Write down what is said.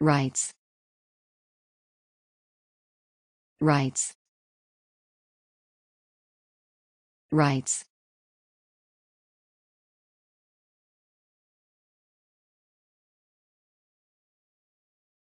rights rights rights